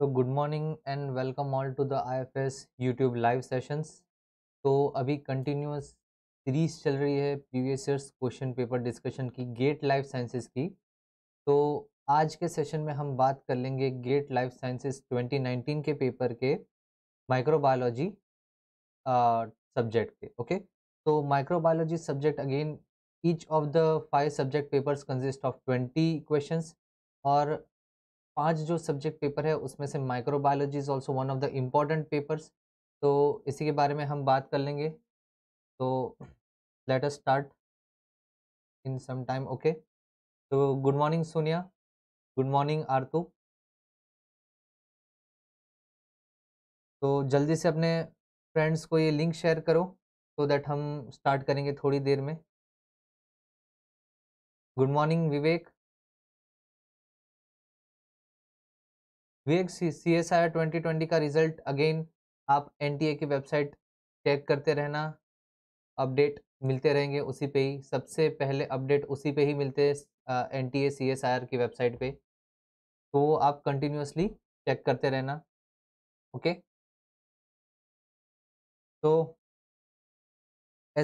तो good morning and welcome all to the I F S YouTube live sessions तो अभी continuous series चल रही है previous years question paper discussion की गेट लाइफ साइंसेज की तो आज के सेशन में हम बात कर लेंगे गेट लाइफ साइंसेज 2019 के पेपर के माइक्रोबायोलॉजी सब्जेक्ट के ओके तो microbiology subject again each of the five subject papers consist of twenty question और पांच जो सब्जेक्ट पेपर है उसमें से microbiology is also one of the important papers तो इसी के बारे में हम बात कर लेंगे तो let us start in some time okay तो good morning Sonia good morning आरतू तो जल्दी से अपने फ्रेंड्स को ये लिंक शेयर करो सो तो दैट हम स्टार्ट करेंगे थोड़ी देर में good morning Vivek Vivek C S I twenty twenty का रिजल्ट अगेन आप एन टी ए की वेबसाइट चेक करते रहना अपडेट मिलते रहेंगे उसी पे ही सबसे पहले अपडेट उसी पे ही मिलते हैं N T A C S I R की वेबसाइट पे तो वो आप कंटिन्यूसली चेक करते रहना ओके तो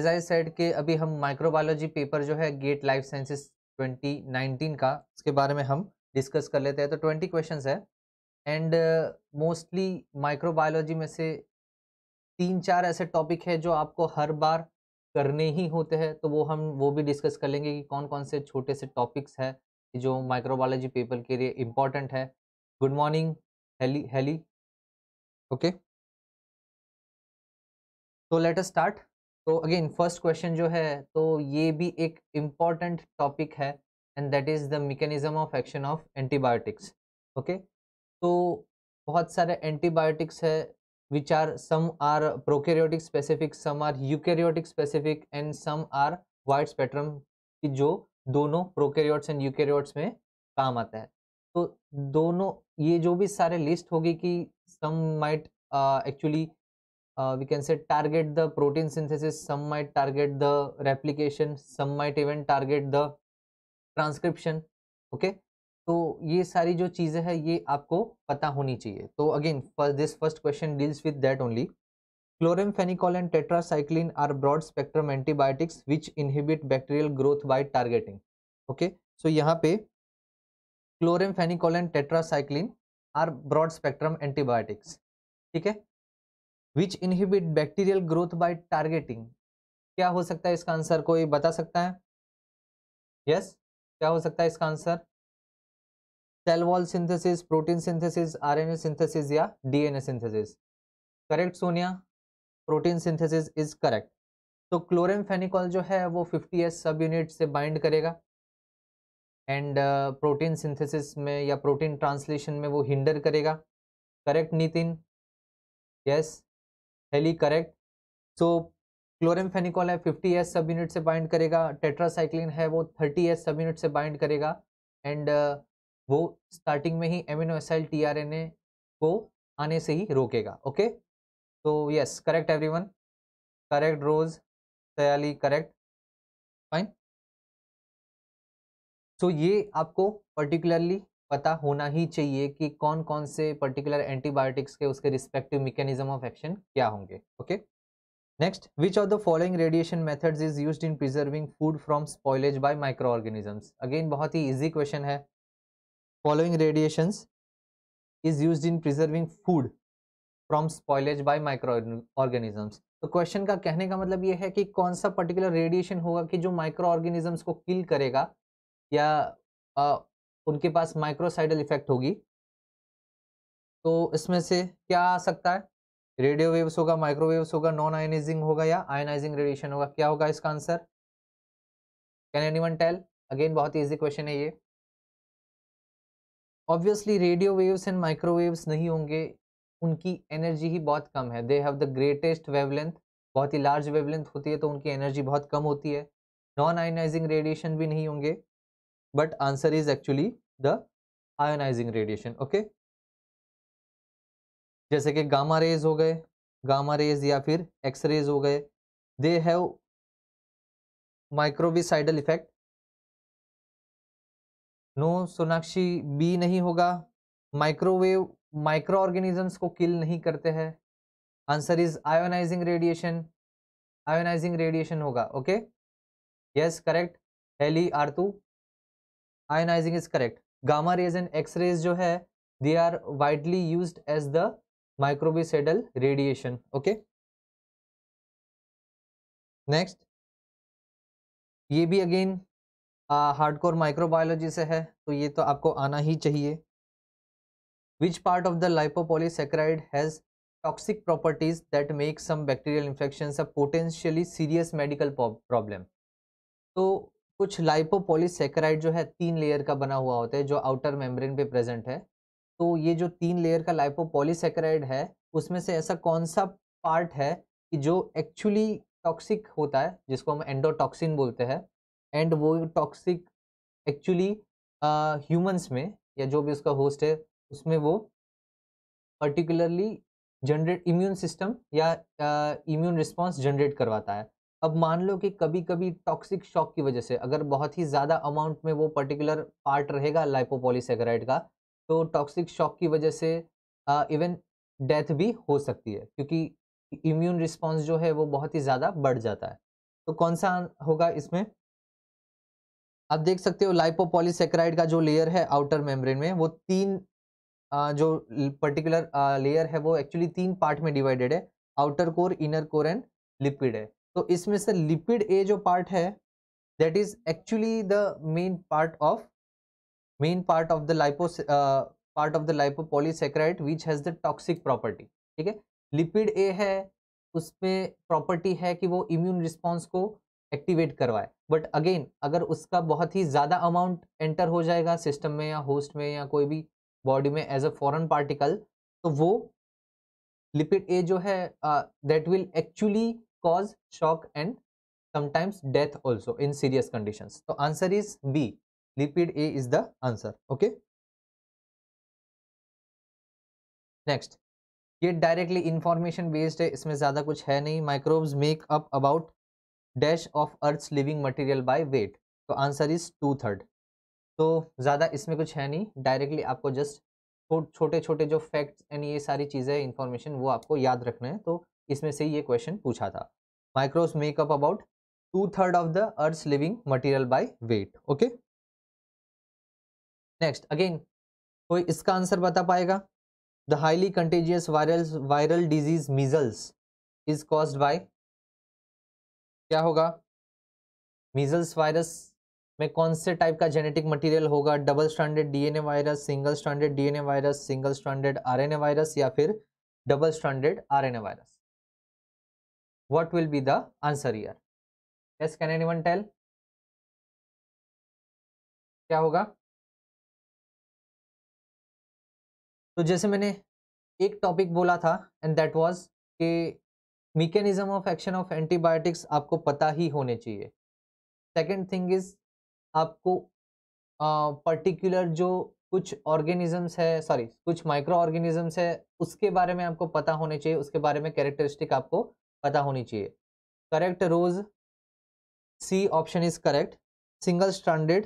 एज आई सेड के अभी हम माइक्रोबायोलॉजी पेपर जो है गेट लाइफ साइंसेस 2019 का उसके बारे में हम डिस्कस कर लेते हैं तो 20 क्वेश्चंस है एंड मोस्टली माइक्रोबायोलॉजी में से तीन चार ऐसे टॉपिक है जो आपको हर बार करने ही होते हैं तो वो हम वो भी डिस्कस कर लेंगे कि कौन कौन से छोटे से टॉपिक्स हैं जो माइक्रोबायोलॉजी पेपर के लिए इम्पॉर्टेंट है good morning Heli Heli okay तो लेट अस स्टार्ट तो अगेन फर्स्ट क्वेश्चन जो है तो ये भी एक इम्पॉर्टेंट टॉपिक है and that is the mechanism of action of antibiotics okay तो बहुत सारे एंटीबायोटिक्स है which are some are prokaryotic specific some are eukaryotic specific and some are wide spectrum की जो दोनों प्रोकैरियोट्स एंड यूकैरियोट्स में काम आता है तो दोनों ये जो भी सारे लिस्ट होगी कि some might actually we can say target the protein synthesis some might target the replication some might even target the transcription okay तो ये सारी जो चीज़ें हैं ये आपको पता होनी चाहिए तो again this first question deals with that only phenicol and tetracycline are broad spectrum antibiotics which inhibit bacterial growth by targeting okay so यहाँ पे phenicol and tetracycline are broad spectrum antibiotics ठीक है which inhibit bacterial growth by targeting क्या हो सकता है इसका answer कोई बता सकता है यस yes? क्या हो सकता है इसका answer cell wall synthesis protein synthesis RNA synthesis या DNA synthesis correct Sonia protein synthesis is correct तो फेनिकॉल जो है वो फिफ्टी एस सब यूनिट से बाइंड करेगा एंड प्रोटीन सिंथेसिस में या प्रोटीन ट्रांसलेशन में वो हिंडर करेगा correct Nitin yes Heli correct so phenicol है फिफ्टी एस सब यूनिट से बाइंड करेगा टेट्रासाइक्लिन है वो थर्टी एस सब यूनिट से बाइंड करेगा एंड वो स्टार्टिंग में ही एमिनो एसाइल टीआरएनए को आने से ही रोकेगा ओके तो yes correct everyone correct Rose Sayali correct fine so ये आपको पर्टिकुलरली पता होना ही चाहिए कि कौन कौन से पर्टिकुलर एंटीबायोटिक्स के उसके रिस्पेक्टिव मैकेनिज्म ऑफ एक्शन क्या होंगे okay next which of the following radiation methods is used in preserving food from spoilage by microorganisms again बहुत ही इजी क्वेश्चन है following radiations is used in preserving food from spoilage by microorganisms तो question का कहने का मतलब ये है कि कौन सा पर्टिकुलर रेडिएशन होगा कि जो माइक्रो ऑर्गेनिजम्स को किल करेगा या आ, उनके पास माइक्रोसाइडल इफेक्ट होगी तो इसमें से क्या आ सकता है रेडियो वेव्स होगा माइक्रोवेव्स होगा नॉन आयनाइजिंग होगा या आयनाइजिंग रेडिएशन होगा क्या होगा इसका answer can any one tell again बहुत इजी ईजी क्वेश्चन है ये obviously radio waves and microwaves नहीं होंगे उनकी एनर्जी ही बहुत कम है they have the greatest wavelength बहुत ही लार्ज वेवलेंथ होती है तो उनकी एनर्जी बहुत कम होती है नॉन आयोनाइजिंग रेडिएशन भी नहीं होंगे but answer is actually the ionizing radiation okay जैसे कि गामा रेज हो गए गामा रेज या फिर एक्स रेज हो गए they have microbicidal effect no Sonakshi B नहीं होगा माइक्रोवेव माइक्रो ऑर्गेनिजम्स को किल नहीं करते हैं answer is ionizing radiation ionizing radiation होगा ओके यस करेक्ट हेली आरतू R two ionizing is correct gamma rays and x rays जो है they are widely use as the microbicidal radiation okay next ये भी अगेन हार्डकोर माइक्रोबायोलॉजी से है तो ये तो आपको आना ही चाहिए which part of the lipopolysaccharide has toxic properties that make some bacterial infection a potentially serious medical problem तो कुछ लाइपोपोलीसेक्राइड जो है तीन लेयर का बना हुआ होता है जो आउटर मेम्ब्रेन पे प्रेजेंट है तो ये जो तीन लेयर का लाइपोपोलीसेक्राइड है उसमें से ऐसा कौन सा पार्ट है कि जो एक्चुअली टॉक्सिक होता है जिसको हम एंडोटॉक्सिन बोलते हैं एंड वो टॉक्सिक एक्चुअली ह्यूमंस में या जो भी उसका होस्ट है उसमें वो पर्टिकुलरली जनरेट इम्यून सिस्टम या इम्यून रिस्पॉन्स जनरेट करवाता है अब मान लो कि कभी कभी टॉक्सिक शॉक की वजह से अगर बहुत ही ज़्यादा अमाउंट में वो पर्टिकुलर पार्ट रहेगा लाइपोपॉलीसेक्राइड का तो टॉक्सिक शॉक की वजह से इवन डेथ भी हो सकती है क्योंकि इम्यून रिस्पॉन्स जो है वो बहुत ही ज़्यादा बढ़ जाता है तो कौन सा होगा इसमें आप देख सकते हो लाइपोपॉलीसेक्राइड का जो लेयर है आउटर मेम्ब्रेन में वो तीन जो पर्टिकुलर लेयर है वो एक्चुअली तीन पार्ट में डिवाइडेड है outer core inner core and lipid है तो इसमें से लिपिड ए जो पार्ट है that is actually the main part of main part of the lipo part of the lipopolysaccharide which has the toxic property ठीक है lipid ए है उसमें प्रॉपर्टी है कि वो इम्यून रिस्पॉन्स को एक्टिवेट करवाए बट अगेन अगर उसका बहुत ही ज़्यादा अमाउंट एंटर हो जाएगा सिस्टम में या होस्ट में या कोई भी बॉडी में एज अ फॉरन पार्टिकल तो वो लिपिड ए जो है that will actually cause shock and sometimes death also in serious condition तो answer is B lipid A is the answer okay next ये डायरेक्टली इंफॉर्मेशन बेस्ड है इसमें ज़्यादा कुछ है नहीं microbes make up about dash of earth living material by weight तो answer is two third तो ज़्यादा इसमें कुछ है नहीं डायरेक्टली आपको जस्ट छोटे छोटे जो फैक्ट्स एंड ये सारी चीज़ें इंफॉर्मेशन वो आपको याद रखना है तो इसमें से ये क्वेश्चन पूछा था microbes make up about two third of the earth living material by weight okay next again कोई इसका आंसर बता पाएगा the highly contagious viral viral disease measles is caused by क्या होगा मीजल्स वायरस में कौन से टाइप का जेनेटिक मटेरियल होगा double standard DNA virus single standard DNA virus single standard RNA virus या फिर double standard RNA virus what will be the answer here yes can anyone tell क्या होगा तो जैसे मैंने एक टॉपिक बोला था एंड दैट वाज कि mechanism of action of antibiotics आपको पता ही होने चाहिए second थिंग इज आपको पर्टिकुलर uh, जो कुछ ऑर्गेनिजम्स है सॉरी कुछ माइक्रो ऑर्गेनिजम्स है उसके बारे में आपको पता होने चाहिए उसके बारे में कैरेक्टरिस्टिक आपको पता होनी चाहिए correct Rose C option is correct single standard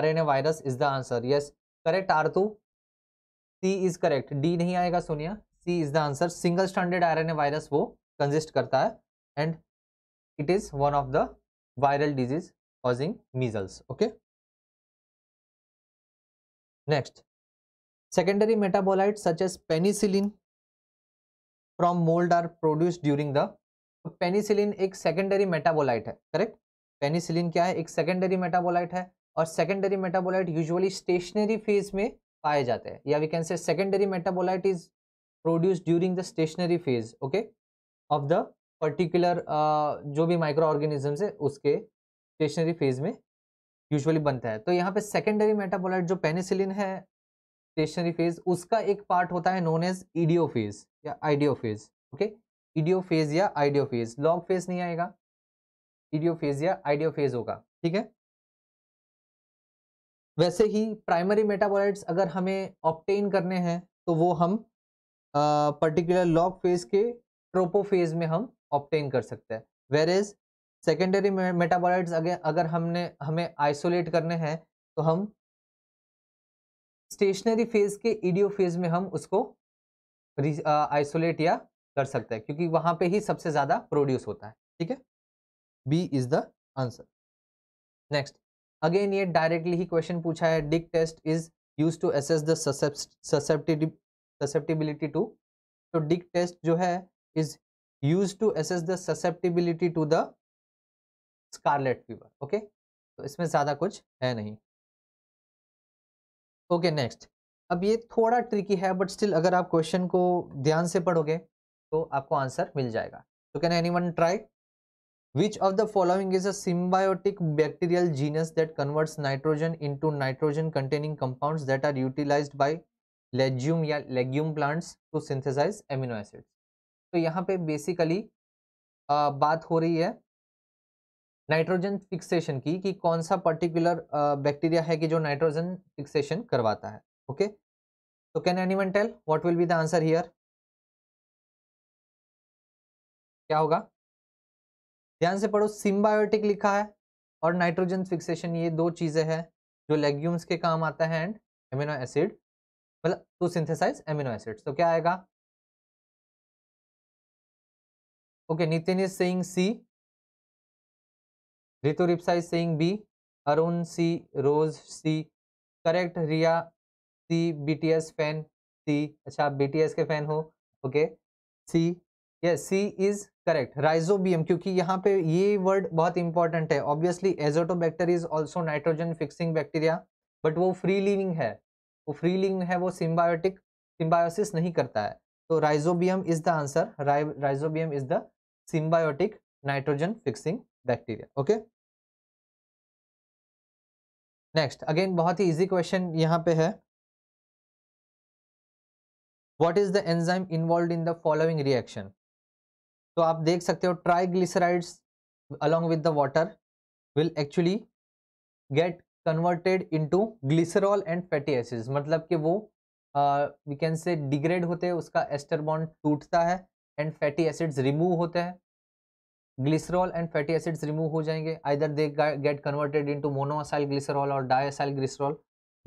RNA virus is the answer yes correct R two C is correct D नहीं आएगा Sonia C is the answer single standard RNA virus वो कंजिस्ट करता है and it is one of the viral disease causing measles okay next secondary metabolite such as penicillin from mold are produce during the तो penicillin एक secondary metabolite है correct penicillin क्या है एक secondary metabolite है और secondary metabolite usually stationary phase में पाए जाते हैं या we can say secondary metabolite is produce during the stationary phase okay of the particular जो भी माइक्रो ऑर्गेनिजम्स है उसके स्टेशनरी फेज में यूजुअली बनता है तो यहाँ पे सेकेंडरी मेटाबोलाइट जो पेनिसिलिन है स्टेशनरी फेज उसका एक पार्ट होता है नोन एज ईडियो फेज या idio phase okay idio phase या आइडियो फेज लॉन्ग फेज नहीं आएगा ईडियो फेज या आइडियो फेज होगा ठीक है वैसे ही प्राइमरी मेटाबोलाइट्स अगर हमें ऑप्टेन करने हैं तो वो हम पर्टिकुलर लॉग फेज के ट्रोपोफेज में हम ऑप्टेन कर सकते हैं वेर इज सेकेंडरी मेटाबोलाइट्स अगर हमने हमें आइसोलेट करने हैं तो हम स्टेशनरी फेज के ईडियो फेज में हम उसको आइसोलेट या कर सकते हैं क्योंकि वहां पे ही सबसे ज्यादा प्रोड्यूस होता है ठीक है B is the answer next again ये डायरेक्टली ही क्वेश्चन पूछा है Dick test is use to assess the susceptibility to तो डिक टेस्ट जो है is use to assess the susceptibility to the scarlet fever okay तो इसमें ज़्यादा कुछ है नहीं ओके okay, नेक्स्ट अब ये थोड़ा ट्रिकी है बट स्टिल अगर आप क्वेश्चन को ध्यान से पढ़ोगे तो आपको आंसर मिल जाएगा तो can any anyone try which of the following is a symbiotic bacterial genus that converts nitrogen into nitrogen containing compounds that are utilized by legume या legume plants to synthesize amino acids तो यहाँ पे basically बात हो रही है nitrogen fixation की कि कौन सा पर्टिकुलर बैक्टीरिया है कि जो नाइट्रोजन फिक्सेशन करवाता है ओके तो can anyone tell what will be the answer here क्या होगा ध्यान से पढ़ो सिम्बायोटिक लिखा है और नाइट्रोजन फिक्सेशन ये दो चीज़ें हैं जो लेग्यूम्स के काम आता है एंड एमिनो एसिड मतलब टू सिंथेसाइज एमिनो एसिड्स तो क्या आएगा okay Nitin is saying C Ritu Ripsa is saying B Arun C Rose C correct Riya C BTS fan C अच्छा आप बीटीएस के फैन हो okay C yes C is correct rhizobium क्योंकि यहाँ पे ये वर्ड बहुत इंपॉर्टेंट है obviously azotobacter is also nitrogen fixing bacteria but वो फ्री लिविंग है वो फ्रीलिंग है वो सिम्बायोटिक सिम्बायोसिस नहीं करता है तो rhizobium is the answer rhizobium is the symbiotic nitrogen fixing bacteria okay next again बहुत ही इजी क्वेश्चन यहाँ पे है what is the enzyme involve in the following reaction तो आप देख सकते हो triglycerides along with the water will actually get converted into glycerol and fatty acids मतलब कि वो वी कैन से डिग्रेड होते हैं उसका एस्टर बॉन्ड टूटता है एंड फैटी एसिड्स रिमूव होते हैं glycerol and fatty acids remove हो जाएंगे either they get converted into monoacyl glycerol और diacyl glycerol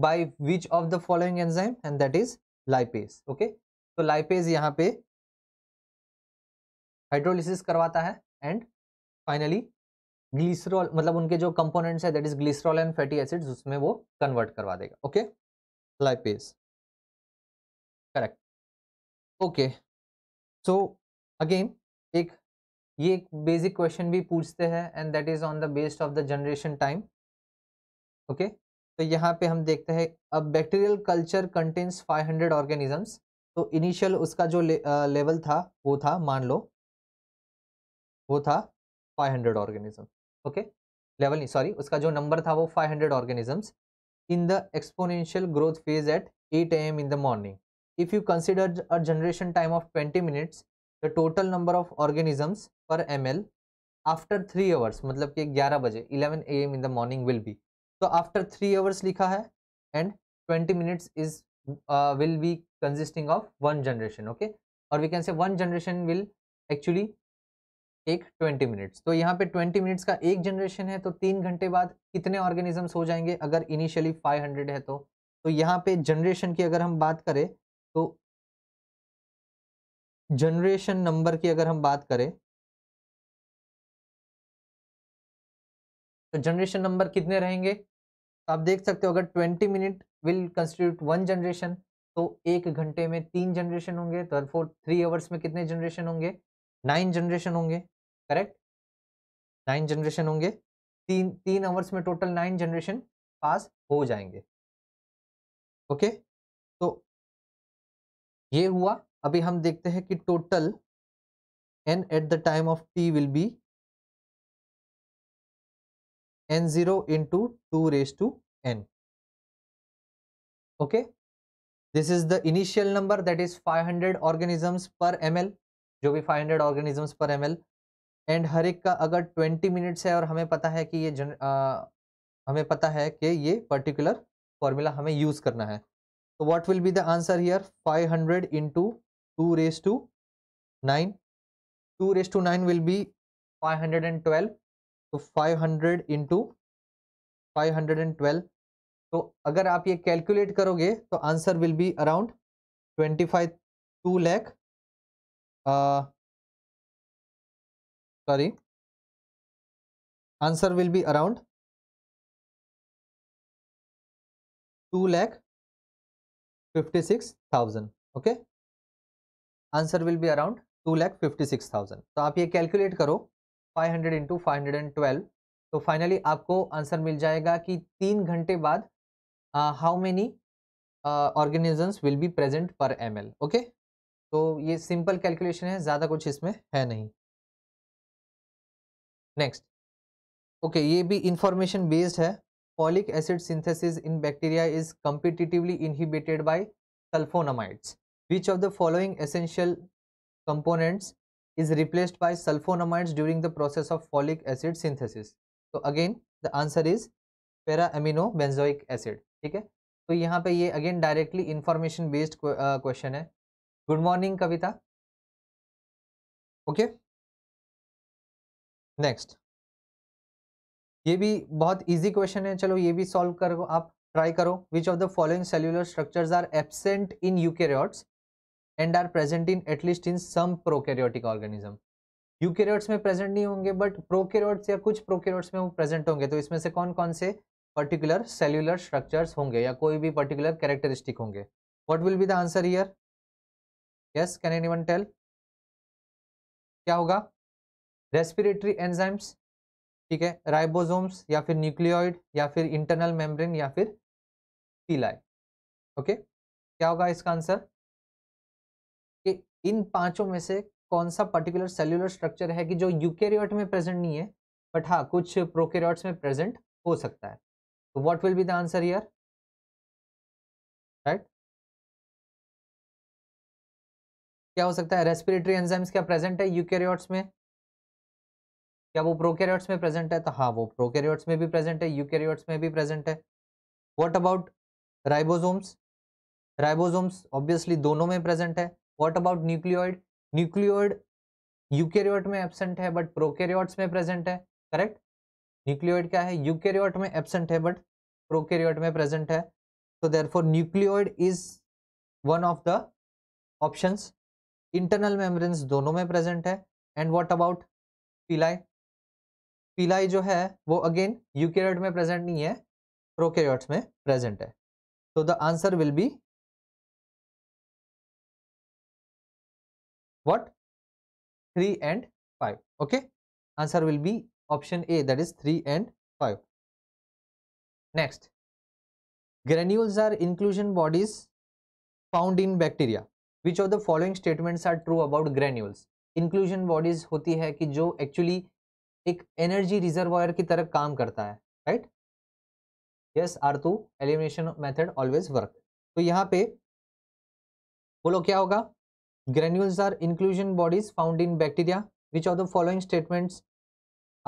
by which of the following enzyme and that is lipase okay तो lipase यहाँ पे हाइड्रोलिसिस करवाता है एंड फाइनली ग्लिसरॉल मतलब उनके जो कंपोनेंट्स है that is glycerol and fatty acids उसमें वो कन्वर्ट करवा देगा okay lipase correct okay so again एक ये एक बेसिक क्वेश्चन भी पूछते हैं and that is on the based of the generation time okay तो यहाँ पे हम देखते हैं अब बैक्टीरियल कल्चर कंटेन्स 500 ऑर्गेनिजम्स तो इनिशियल उसका जो ले, आ, लेवल था वो था मान लो वो था 500 ऑर्गेनिजम ओके लेवल नहीं सॉरी उसका जो नंबर था वो 500 organisms in the exponential growth phase at 8 M in the morning if you consider a generation time of 20 minutes the total number of organisms पर M L after three hours मतलब कि 11 बजे 11 A M in the morning will be तो after three hours लिखा है and 20 minutes is will be consisting of one generation okay और we can say one generation will actually एक 20 minutes तो यहाँ पे 20 मिनट्स का एक जनरेशन है तो तीन घंटे बाद कितने ऑर्गेनिजम्स हो जाएंगे अगर इनिशियली 500 है तो तो यहाँ पे जनरेशन की अगर हम बात करें तो जनरेशन नंबर की अगर हम बात करें तो जनरेशन नंबर कितने रहेंगे तो आप देख सकते हो अगर 20 minute will constitute one generation तो एक घंटे में तीन जनरेशन होंगे तो फोर थ्री आवर्स में कितने जनरेशन होंगे नाइन जनरेशन होंगे करेक्ट नाइन जनरेशन होंगे तीन तीन आवर्स में टोटल नाइन जनरेशन पास हो जाएंगे ओके तो ये हुआ अभी हम देखते हैं कि total N at the time of T will be N zero into two raise to N okay the initial number that is five hundred 500 पर एम एल जो भी 500 ऑर्गेनिजम्स पर एम एंड हर एक का अगर 20 मिनट्स है और हमें पता है कि ये जन आ, हमें पता है कि ये पर्टिकुलर फॉर्मूला हमें यूज़ करना है तो what will be the answer here 500 hundred into two raise to nine two raise to nine will be 512 तो 500 हंड्रेड इन फाइव तो अगर आप ये कैलकुलेट करोगे तो answer will be around twenty five two lakh uh, sorry answer will be around 2 lakh 56000 okay answer will be around 2 lakh 56000 तो आप ये कैलकुलेट करो 500 हंड्रेड इंटू फाइव तो फाइनली आपको आंसर मिल जाएगा कि तीन घंटे बाद how many organisms will be present per ml okay तो ये सिंपल कैलकुलेशन है ज़्यादा कुछ इसमें है नहीं नेक्स्ट ओके okay, ये भी इंफॉर्मेशन बेस्ड है folic acid synthesis in bacteria is competitively inhibited by sulfonamides which of the following essential components is replaced by sulfonamides during the process of folic acid synthesis तो again the answer is para amino benzoic acid ठीक है तो यहाँ पे ये again directly information based question है good morning Kavita okay next ये भी बहुत इजी क्वेश्चन है चलो ये भी सॉल्व करो आप ट्राई करो which of the following cellular structures are absent in eukaryotes and are present in at least in some prokaryotic organism eukaryotes में प्रेजेंट नहीं होंगे बट प्रोकेरियोट्स या कुछ प्रोकेरियोट्स में वो प्रेजेंट होंगे तो इसमें से कौन कौन से पर्टिकुलर सेल्यूलर स्ट्रक्चर्स होंगे या कोई भी पर्टिकुलर कैरेक्टरिस्टिक होंगे what will be the answer here yes can one tell क्या होगा रेस्पिरेटरी एंजाइम्स ठीक है राइबोसोम्स या फिर न्यूक्लियोइड या फिर इंटरनल मेम्ब्रेन या फिर पीलाई ओके क्या होगा इसका आंसर कि इन पांचों में से कौन सा पर्टिकुलर सेल्यूलर स्ट्रक्चर है कि जो यूकेरियोट में प्रेजेंट नहीं है बट हाँ कुछ प्रोकेरियोट्स में प्रेजेंट हो सकता है तो what will be the answer here right क्या हो सकता है रेस्पिरेटरी एंजाइम्स क्या प्रेजेंट है यूकेरियोट्स में क्या वो प्रोकेरियोट्स में प्रेजेंट है तो हाँ वो प्रोकेरियोट्स में भी प्रेजेंट है यूकेरियोट्स में भी प्रेजेंट है what about ribosomes ribosomes obviously दोनों में प्रेजेंट है what about nucleoid nucleoid eukaryote में एबसेंट है बट प्रोकेरियोट्स में प्रेजेंट है करेक्ट न्यूक्लियोइड क्या है यूकेरियोट में एबसेंट है बट प्रोकेरियोट में प्रेजेंट है तो therefore nucleoid is one of the options internal membrane दोनों में प्रेजेंट है एंड वॉट अबाउट पीलाई पिलाई जो है वो अगेन यूकेरेट में प्रेजेंट नहीं है प्रोकेट में प्रेजेंट है तो the answer will be what three and five okay answer will be option A that is three and five next granules are inclusion bodies found in bacteria which of the following statements are true about granules inclusion bodies होती है कि जो actually एक energy reservoir की तरह काम करता है right yes are two elimination method always work तो यहाँ पे बोलो क्या होगा granules are inclusion bodies found in bacteria which of the following statements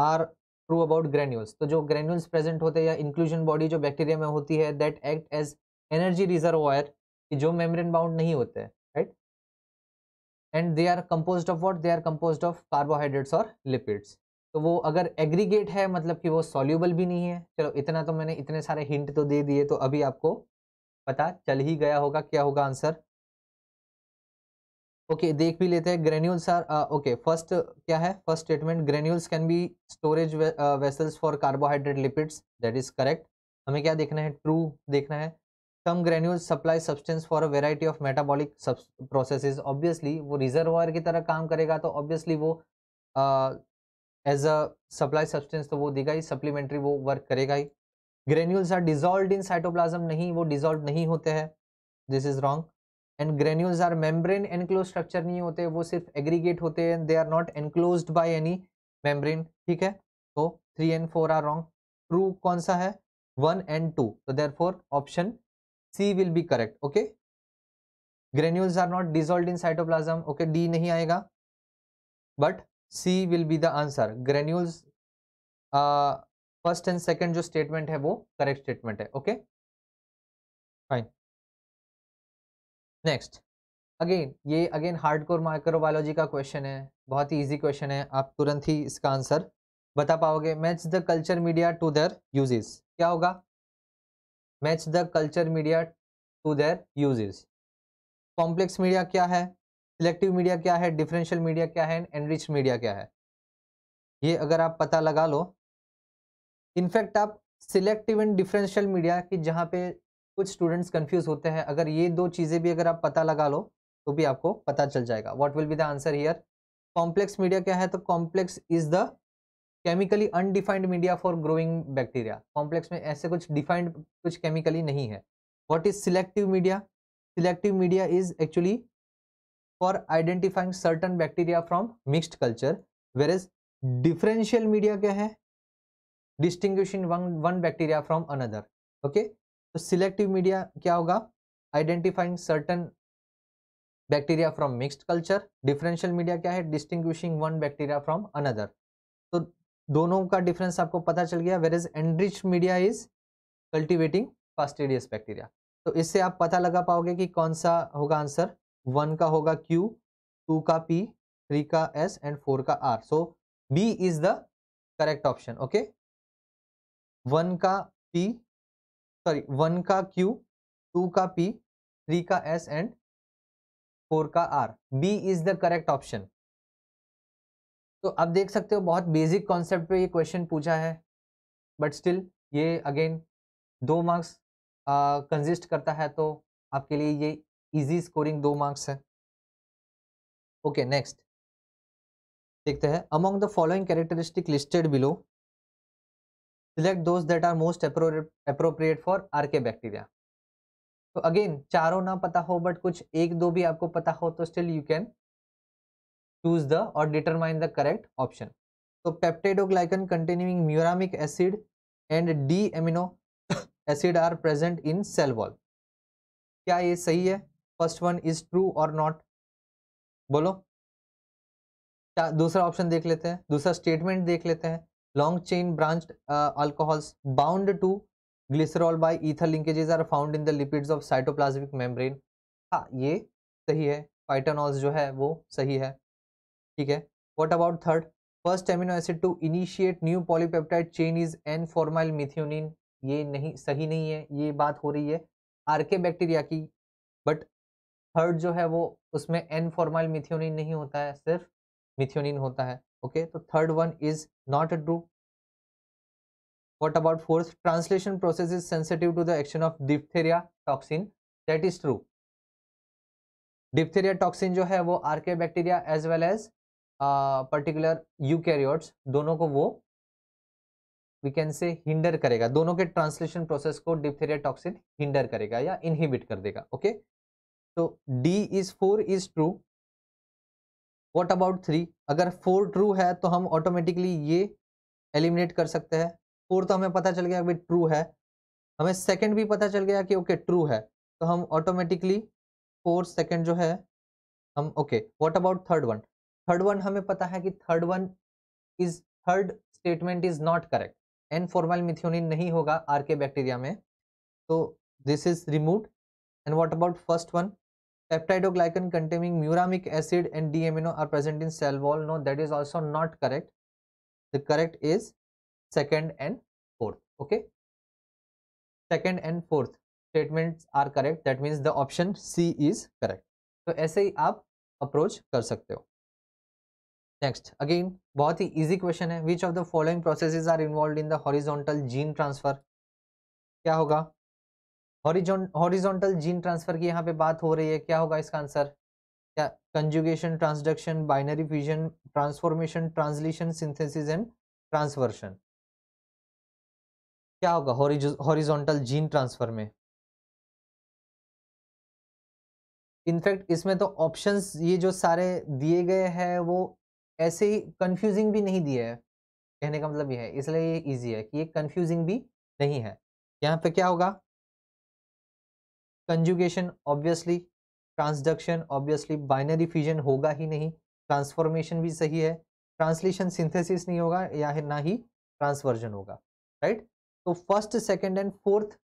are true about granules तो जो ग्रेन्यूल्स प्रेजेंट होते हैं या इंक्लूजन बॉडी जो बैक्टीरिया में होती है that act as energy reservoir कि जो मेम्ब्रेन बाउंड नहीं होते हैं and they are compose of what they are compose of carbohydrates और लिपिड्स तो वो अगर एग्रीगेट है मतलब कि वो सॉल्यूबल भी नहीं है चलो इतना तो मैंने इतने सारे हिंट तो दे दिए तो अभी आपको पता चल ही गया होगा क्या होगा आंसर ओके okay, देख भी लेते हैं ग्रेन्यूल्स आर ओके फर्स्ट क्या है first statement granules can be storage vessels for carbohydrate lipids that is correct हमें क्या देखना है ट्रू देखना है come granule supply substance for a variety of metabolic processes obviously वो रिजर्वायर की तरह काम करेगा तो ऑब्वियसली वो एज अ सप्लाई सब्सटेंस तो वो देगा ही सप्लीमेंट्री वो वर्क करेगा ही granules are dissolve in cytoplasm नहीं वो डिजॉल्व नहीं होते हैं this is wrong and granules are membrane enclose structure नहीं होते वो सिर्फ एग्रीगेट होते हैं they are not enclose by any membrane ठीक है तो three and four are wrong true कौन सा है वन एंड टू तो देर four option C will be correct okay granules are not dissolved in cytoplasm okay D नहीं आएगा but C will be the answer granules first and second जो statement है वो correct statement है okay fine next again ये again hardcore microbiology का question है बहुत ही इजी क्वेश्चन है आप तुरंत ही इसका आंसर बता पाओगे match the culture media to their uses क्या होगा match the culture media to their uses complex media क्या है सिलेक्टिव मीडिया क्या है डिफरेंशियल मीडिया क्या है एंड एनरिच मीडिया क्या है ये अगर आप पता लगा लो इनफैक्ट आप सिलेक्टिव एंड डिफरेंशियल मीडिया की जहाँ पे कुछ स्टूडेंट्स कंफ्यूज होते हैं अगर ये दो चीज़ें भी अगर आप पता लगा लो तो भी आपको पता चल जाएगा what will be the answer here complex media क्या है तो complex is the chemically undefined media for growing bacteria complex में ऐसे कुछ डिफाइंड कुछ केमिकली नहीं है what is selective media selective media is actually for identifying certain bacteria from mixed culture where is differential media क्या है distinguishing one bacteria from another okay तो selective media क्या होगा identifying certain bacteria from mixed culture differential media क्या है distinguishing one bacteria from another दोनों का difference आपको पता चल गया where is enrich media is cultivating fastidious bacteria तो इससे आप पता लगा पाओगे कि कौन सा होगा आंसर वन का होगा क्यू टू का पी थ्री का एस एंड फोर का R so B is the correct option okay one का पी सॉरी वन का क्यू टू का पी थ्री का एस एंड फोर का R B is the correct option तो आप देख सकते हो बहुत बेसिक कॉन्सेप्ट पे ये क्वेश्चन पूछा है बट स्टिल ये अगेन दो मार्क्स कंजिस्ट करता है तो आपके लिए ये इजी स्कोरिंग दो मार्क्स है ओके नेक्स्ट देखते हैं among the following characteristic listed below select those that are most appropriate for archaebacteria तो अगेन चारों ना पता हो बट कुछ एक दो भी आपको पता हो तो still you can choose the और डिटरमाइन द करेक्ट ऑप्शन तो peptidoglycan containing muramic acid and D amino acid are present in cell wall. क्या ये सही है फर्स्ट वन इज ट्रू और नॉट बोलो क्या दूसरा ऑप्शन देख लेते हैं दूसरा स्टेटमेंट देख लेते हैं long chain branch alcohols bound to glycerol by ether linkages are found in the lipids of cytoplasmic membrane हाँ ये सही है फाइटानॉल्स जो है वो सही है ठीक है what about third first amino acid to initiate new polypeptide chain is N formyl methionine ये नहीं सही नहीं है ये बात हो रही है आरके बैक्टीरिया की बट थर्ड जो है वो उसमें एन फॉर्माइल मिथियोनिन नहीं होता है सिर्फ मिथियोनिन होता है ओके तो third one is not true what about fourth translation process is sensitive to the action of diphtheria toxin that is true diphtheria toxin जो है वो archaebacteria as well as particular eukaryotes दोनों को वो we can से hinder करेगा दोनों के ट्रांसलेशन प्रोसेस को डिप्थेरिया टॉक्सिन हिंडर करेगा या इनहिबिट कर देगा ओके तो D is four is true what about three अगर फोर ट्रू है तो हम ऑटोमेटिकली ये एलिमिनेट कर सकते हैं फोर तो हमें पता चल गया ट्रू है हमें सेकेंड भी पता चल गया कि ओके ट्रू है तो हम ऑटोमेटिकली फोर सेकेंड जो है हम okay what about third one third one हमें पता है कि third one is third statement is not correct N formyl methionine नहीं होगा आर के बैक्टीरिया में तो this is remove and what about first one peptidoglycan containing muramic acid and D amino are present in cell wall no that is also not correct the correct is second and fourth okay second and fourth statement are correct that means the option C is correct तो ऐसे ही आप approach कर सकते हो next again बहुत ही easy question है which of the following processes are involve in the horizontal gene transfer क्या होगा हॉरिजॉन्टल जीन ट्रांसफर की यहाँ पे बात हो रही है क्या होगा इसका आंसर क्या conjugation transduction binary fusion transformation translation synthesis and transversion क्या होगा हॉरिजॉन्टल जीन ट्रांसफर में इनफैक्ट इसमें तो ऑप्शंस ये जो सारे दिए गए हैं वो ऐसे ही कन्फ्यूजिंग भी नहीं दिया है कहने का मतलब यह है इसलिए ये इजी है कि ये कन्फ्यूजिंग भी नहीं है यहाँ पे क्या होगा conjugation obviously transduction obviously binary fusion होगा ही नहीं ट्रांसफॉर्मेशन भी सही है ट्रांसलेशन सिंथेसिस नहीं होगा या ना ही ट्रांसवर्जन होगा राइट तो फर्स्ट सेकेंड एंड फोर्थ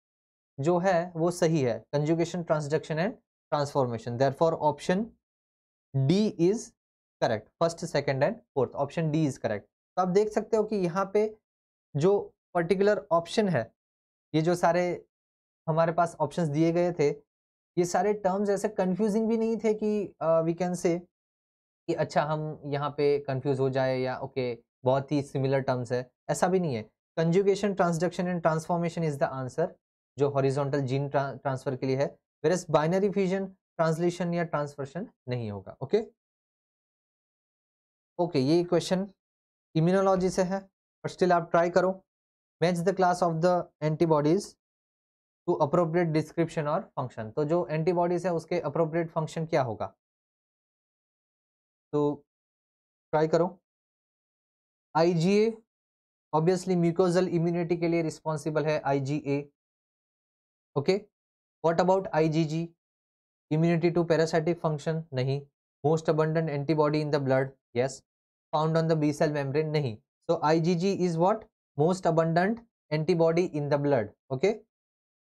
जो है वो सही है conjugation transduction and transformation there option D is correct first second and fourth option D is correct तो आप देख सकते हो कि यहाँ पे जो पर्टिकुलर ऑप्शन है ये जो सारे हमारे पास ऑप्शन दिए गए थे ये सारे टर्म्स ऐसे कन्फ्यूजिंग भी नहीं थे कि वी कैन से कि अच्छा हम यहाँ पे कंफ्यूज हो जाए या ओके okay, बहुत ही सिमिलर टर्म्स है ऐसा भी नहीं है conjugation transduction and transformation is the answer जो हॉरिजॉन्टल जीन ट्रांसफर के लिए है whereas binary fusion translation या ट्रांसफर्शन नहीं होगा ओके okay? ओके ये क्वेश्चन इम्यूनोलॉजी से है बट स्टिल आप ट्राई करो match the class of the antibodies to appropriate description और फंक्शन तो जो एंटीबॉडीज है उसके अप्रोप्रिएट फंक्शन क्या होगा तो ट्राई करो आईजीए ऑब्वियसली म्यूकोजल इम्यूनिटी के लिए रिस्पॉन्सिबल है IgA okay what about IgG immunity to parasitic function नहीं most abundant antibody in the blood yes found on the B cell membrane नहीं so IgG is what most abundant antibody in the blood okay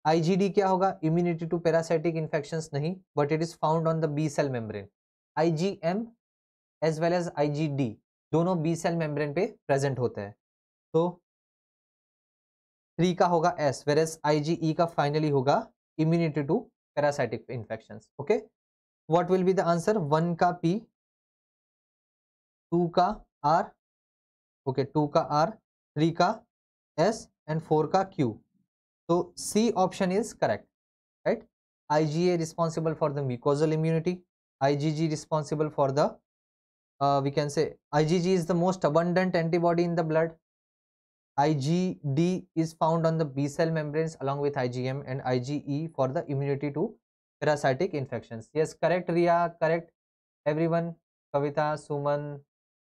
IgD क्या होगा immunity to parasitic infection नहीं but it is found on the B cell membrane IgM as well as IgD दोनों B cell membrane पे present होते हैं तो three का होगा एस वेर एस ई का फाइनली होगा immunity to parasitic infection okay what will be the answer one का पी टू का आर ओके टू का आर थ्री का एस एंड फोर का क्यू तो C option is correct right IgA responsible for the mucosal immunity IgG responsible for the uh, we can say IgG is the most abundant antibody in the blood IgD is found on the B cell membranes along with IgM and IgE for the immunity to parasitic infections yes correct Ria correct everyone Kavita Suman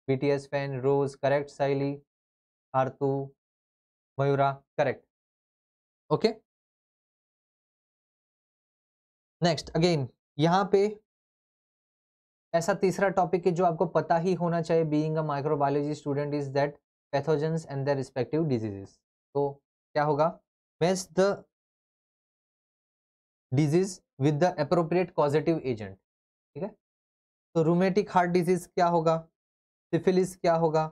BTS fan Rose correct Saili आरतू Mayura correct okay next again यहाँ पे ऐसा तीसरा topic है जो आपको पता ही होना चाहिए being a microbiology student is that pathogens and the respective diseases तो क्या होगा match the disease with the appropriate causative agent ठीक है तो रूमेटिक हार्ट डिजीज क्या होगा सिफिलिस क्या होगा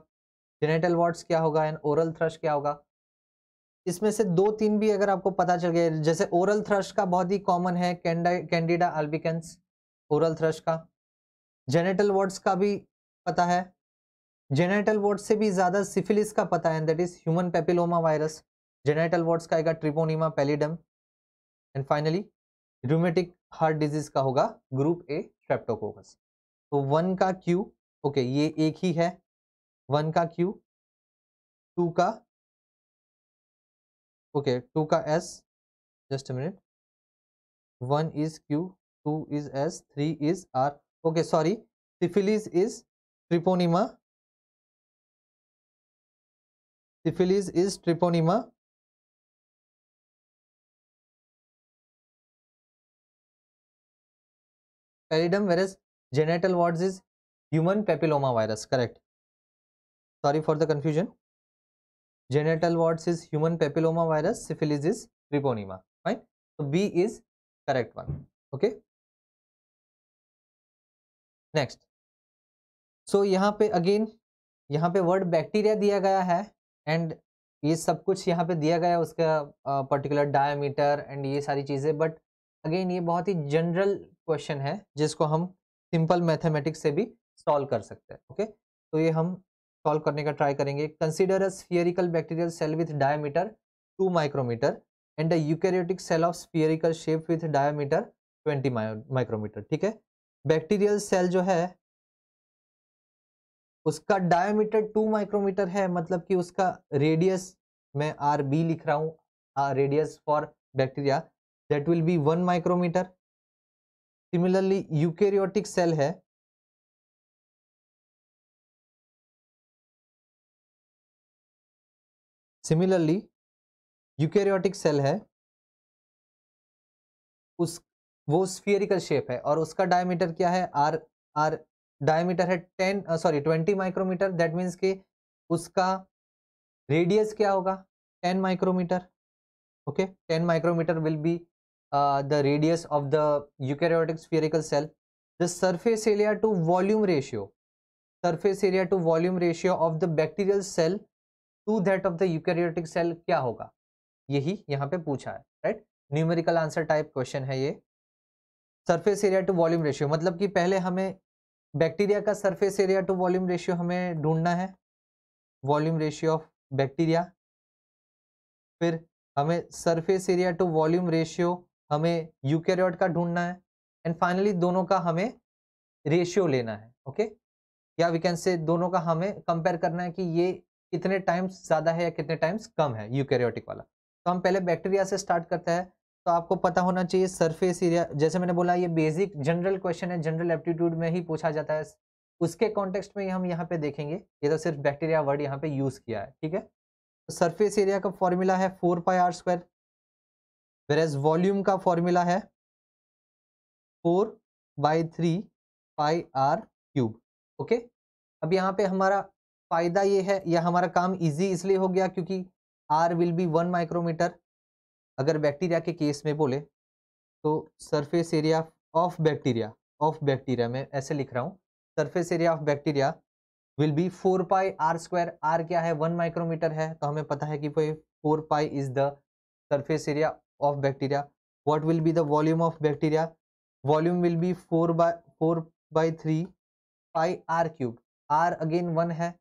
जेनेटल वार्ड्स क्या होगा एंड ओरल थ्रश क्या होगा इसमें से दो तीन भी अगर आपको पता चल गया जैसे ओरल थ्रश का बहुत ही कॉमन है कैंडिडा अल्बिकन्स ओरल थ्रश का जेनेटल वार्ड्स का भी पता है जेनेटल वार्ड से भी ज़्यादा सिफिलिस का पता है that is human papilloma virus genital warts का आएगा Treponema pallidum and finally rheumatic heart disease का होगा ग्रुप ए स्ट्रेप्टोकोकस तो वन का क्यू ओके ये एक ही है वन का क्यू टू का ओके टू का S just minute one is Q two is S three is R okay sorry syphilis is treponema syphilis is treponema pallidum whereas genital wards is human papilloma virus correct sorry for the confusion genital warts is human papilloma virus syphilis is treponema right तो B is correct one okay next so यहाँ पे again यहाँ पे word bacteria दिया गया है and ये सब कुछ यहाँ पे दिया गया उसका पर्टिकुलर डायमीटर एंड ये सारी चीज़ें बट अगेन ये बहुत ही जनरल क्वेश्चन है जिसको हम सिंपल मैथमेटिक्स से भी सॉल्व कर सकते हैं ओके तो ये हम सॉल्व करने का ट्राई करेंगे consider a spherical bacterial cell with diameter two micrometer and a eukaryotic cell of spherical shape with diameter twenty micrometer ठीक है बैक्टीरियल सेल जो है उसका डायमीटर टू माइक्रोमीटर है मतलब कि उसका रेडियस मैं आर बी लिख रहा हूँ radius for bacteria that will be one micrometer similarly eukaryotic cell है सिमिलरली यूकेरियोटिक सेल है उस वो स्फियरिकल शेप है और उसका डायमीटर क्या है आर आर डायमीटर है ten sorry twenty micrometer that means कि उसका रेडियस क्या होगा ten micrometer okay ten micrometer will be the radius of the eukaryotic spherical cell the surface area to volume ratio surface area to volume ratio of the bacterial cell to that of the eukaryotic cell क्या होगा यही यहाँ पे पूछा है right numerical answer type question है ये surface area to volume ratio मतलब कि पहले हमें बैक्टीरिया का surface area to volume ratio हमें ढूंढना है वॉल्यूम रेशियो ऑफ बैक्टीरिया फिर हमें surface area to volume ratio हमें यूकैरियोट का ढूंढना है एंड फाइनली दोनों का हमें रेशियो लेना है ओके okay? या वी कैन से दोनों का हमें कंपेयर करना है कि ये कितने टाइम्स ज़्यादा है या कितने टाइम्स कम है यूकैरियोटिक वाला तो हम पहले बैक्टीरिया से स्टार्ट करते हैं तो आपको पता होना चाहिए सरफेस एरिया जैसे मैंने बोला ये बेसिक जनरल क्वेश्चन है जनरल एप्टीट्यूड में ही पूछा जाता है उसके कॉन्टेक्स्ट में हम यहाँ पे देखेंगे ये तो सिर्फ बैक्टीरिया वर्ड यहाँ पे यूज़ किया है ठीक है तो सरफेस एरिया का फॉर्मूला है four pi R square whereas volume का फॉर्मूला है four by three pi R cube okay अब यहाँ पे हमारा फायदा ये है यह हमारा काम इजी इसलिए हो गया क्योंकि R will be one micrometer अगर बैक्टीरिया के केस में बोले तो surface area of bacteria of bacteria मैं ऐसे लिख रहा हूँ surface area of bacteria will be four pi R square R क्या है वन माइक्रोमीटर है तो हमें पता है कि भाई four pi is the surface area of bacteria what will be the volume of bacteria volume will be four by four by three pi R cube R again one है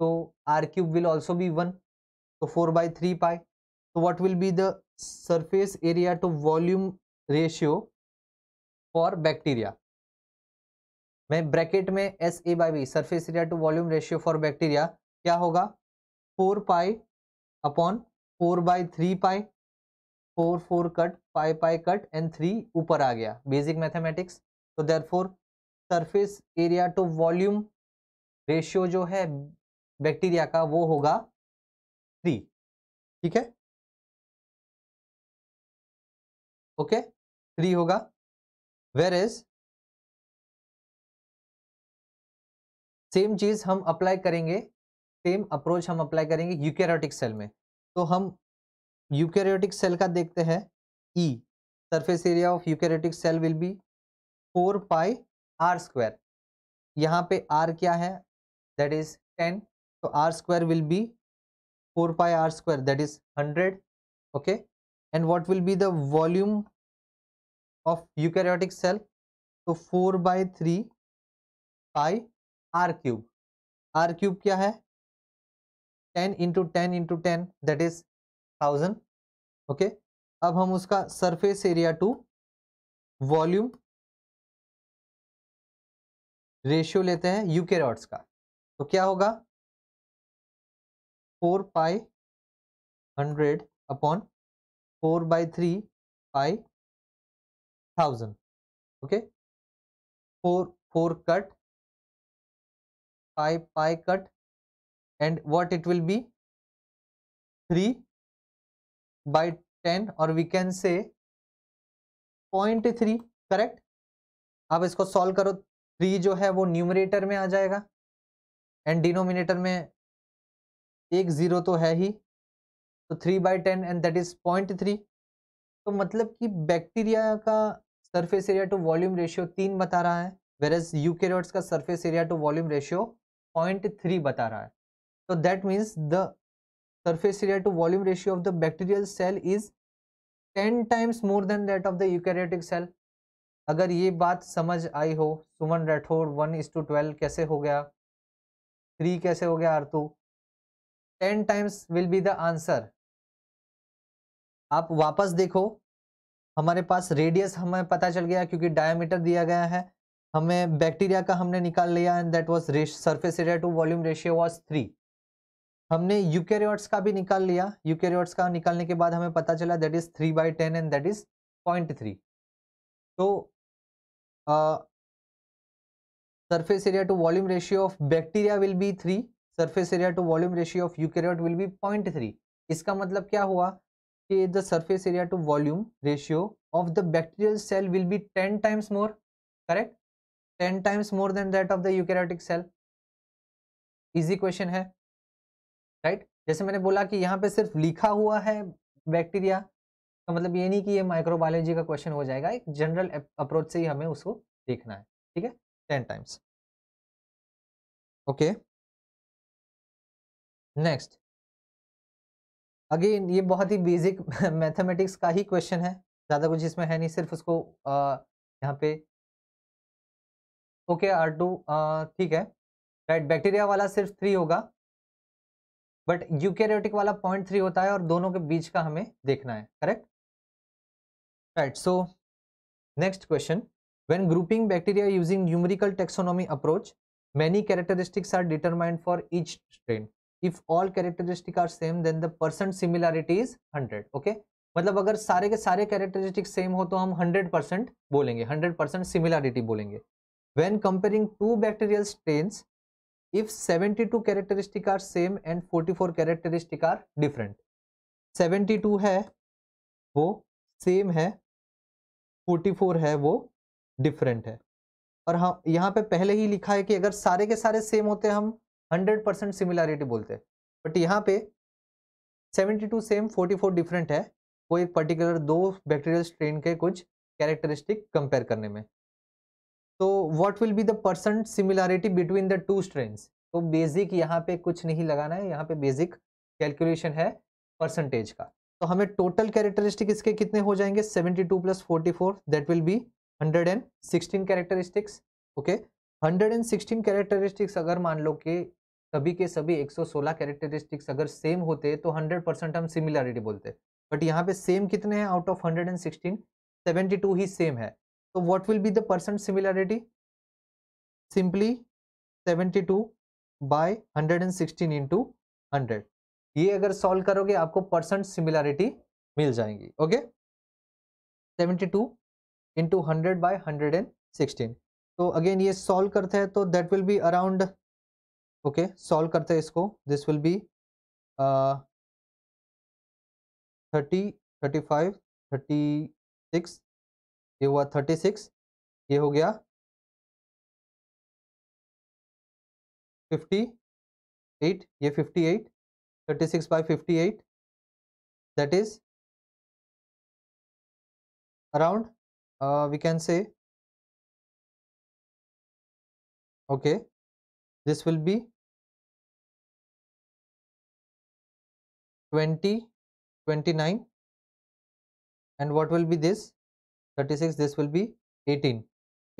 तो R cube will also be one तो four by three pi तो what will be the surface area to volume ratio for bacteria मैं bracket में S A by V surface area to volume ratio for bacteria क्या होगा four pi upon four by three pi four four cut pi pi cut and three ऊपर आ गया basic mathematics तो देर therefore surface area to volume ratio जो है bacteria का वो होगा थ्री ठीक है ओके थ्री होगा वेर इज सेम चीज हम अप्लाई करेंगे सेम अप्रोच हम अप्लाई करेंगे यूकेरोटिक सेल में तो हम यूकेरोटिक सेल का देखते हैं E surface area of eukaryotic cell will be four pi R square यहाँ पे आर क्या है दैट इज टेन तो R square will be four pi R square that is hundred okay and what will be the volume of eukaryotic cell तो four by three pi R cube R cube क्या है ten into ten into ten that is thousand okay अब हम उसका surface area to volume ratio लेते हैं eukaryotes का तो क्या होगा four pi hundred upon four by three pi thousand okay four four cut pi pi cut and what it will be three by ten और we can say point three correct आप इसको solve करो three जो है वो numerator में आ जाएगा and denominator में एक ज़ीरो तो है ही तो three by ten and that is point three तो मतलब कि बैक्टीरिया का surface area to volume ratio तीन बता रहा है एज यू का surface area to volume ratio point three बता रहा है तो that means the surface area to volume ratio of the bacterial cell is ten times more than that of the eukaryotic cell अगर ये बात समझ आई हो Suman Rathore one is to twelve कैसे हो गया थ्री कैसे हो गया आरतू ten times will be the answer आप वापस देखो हमारे पास रेडियस हमें पता चल गया क्योंकि डायमीटर दिया गया है हमें बैक्टीरिया का हमने निकाल लिया and that was surface area to volume ratio was three हमने यूकेरियोट्स का भी निकाल लिया यूकेरियोट्स का निकालने के बाद हमें पता चला that is three by ten and that is point three तो surface area to volume ratio of bacteria will be three surface area to volume ratio of eukaryote will be point three इसका मतलब क्या हुआ कि the surface area to volume ratio of the bacterial cell will be ten times more correct ten times more than that of the eukaryotic cell easy question है right right? जैसे मैंने बोला कि यहाँ पे सिर्फ लिखा हुआ है बैक्टीरिया तो मतलब ये नहीं कि ये माइक्रोबायोलॉजी का क्वेश्चन हो जाएगा एक जनरल अप्रोच से ही हमें उसको देखना है ठीक है ten times okay okay. Next again ये बहुत ही बेसिक मैथमेटिक्स का ही क्वेश्चन है ज़्यादा कुछ इसमें है नहीं सिर्फ उसको यहाँ पे ओके आर टू ठीक है राइट बैक्टीरिया वाला सिर्फ थ्री होगा बट यूकेरियोटिक वाला पॉइंट थ्री होता है और दोनों के बीच का हमें देखना है correct right so next question when grouping bacteria using numerical taxonomy approach many characteristics are determined for each strain if all characteristic are same then the percent similarity is hundred okay मतलब अगर सारे के सारे characteristic same हो तो हम hundred percent बोलेंगे hundred percent similarity बोलेंगे when comparing two bacterial strains if seventy two characteristic are same and forty four characteristic are different seventy two है वो सेम है फोर्टी फोर है वो डिफरेंट है और हाँ यहाँ पे पहले ही लिखा है कि अगर सारे के सारे सेम होते हम हंड्रेड परसेंट सिमिलरिटी बोलते हैं बट यहाँ पे seventy two same forty four different है वो एक पर्टिकुलर दो बैक्टीरियल स्ट्रेन के कुछ कैरेक्टरिस्टिक कंपेयर करने में तो what will be the percent similarity between the two strains तो बेसिक यहाँ पे कुछ नहीं लगाना है यहाँ पे बेसिक कैलकुलेशन है परसेंटेज का तो हमें टोटल कैरेक्टरिस्टिक इसके कितने हो जाएंगे seventy two plus forty four that will be hundred and sixteen characteristics okay hundred and sixteen characteristics अगर मान लो कि सभी के सभी 116 कैरेक्टरिस्टिक्स अगर सेम होते तो 100 परसेंट हम सिमिलैरिटी बोलते बट यहाँ पे सेम कितने हैं आउट ऑफ 116 72 ही सेम है तो what will be the percent similarity simply 72 two by hundred and sixteen ये अगर सॉल्व करोगे आपको परसेंट सिमिलरिटी मिल जाएंगी okay seventy two into hundred by hundred and sixteen तो अगेन ये सॉल्व करते हैं तो that will be around okay solve करते हैं इसको this will be thirty thirty five thirty six ये हुआ थर्टी सिक्स ये हो गया फिफ्टी एट ये fifty eight thirty six by fifty eight that is around we can say okay okay this will be 20 29 and what will be this 36 this will be 18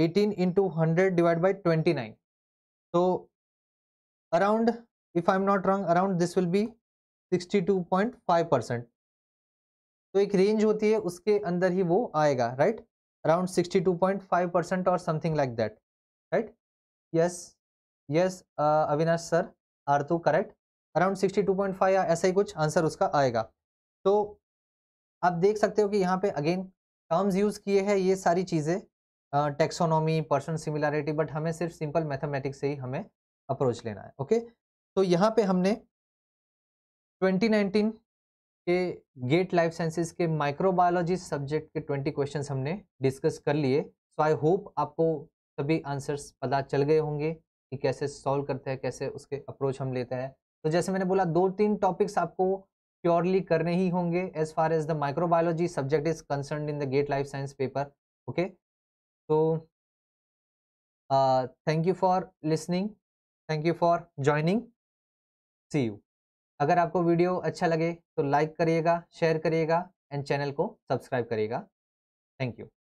18 into 100 divided by 29 so around if i'm not wrong around this will be 62.5 percent तो एक range होती है उसके अंदर ही वो आएगा right around 62.5 percent और something like that right yes yes Avinash sir are too correct around sixty two point five या ऐसा ही कुछ आंसर उसका आएगा तो आप देख सकते हो कि यहाँ पे अगेन टर्म्स यूज़ किए हैं ये सारी चीज़ें टेक्सोनॉमी पर्सन सिमिलैरिटी बट हमें सिर्फ सिंपल मैथमेटिक्स से ही हमें अप्रोच लेना है ओके तो यहाँ पे हमने 2019 के गेट लाइफ साइंसिस के माइक्रोबायोलॉजी सब्जेक्ट के 20 क्वेश्चंस हमने डिस्कस कर लिए सो आई होप आपको सभी आंसर्स पता चल गए होंगे कि कैसे सॉल्व करते हैं कैसे उसके अप्रोच हम लेते हैं तो जैसे मैंने बोला दो तीन टॉपिक्स आपको प्योरली करने ही होंगे as far as the microbiology subject is concern in the GATE life science paper okay तो thank you for listening thank you for joining see you अगर आपको वीडियो अच्छा लगे तो लाइक करिएगा शेयर करिएगा एंड चैनल को सब्सक्राइब करिएगा थैंक यू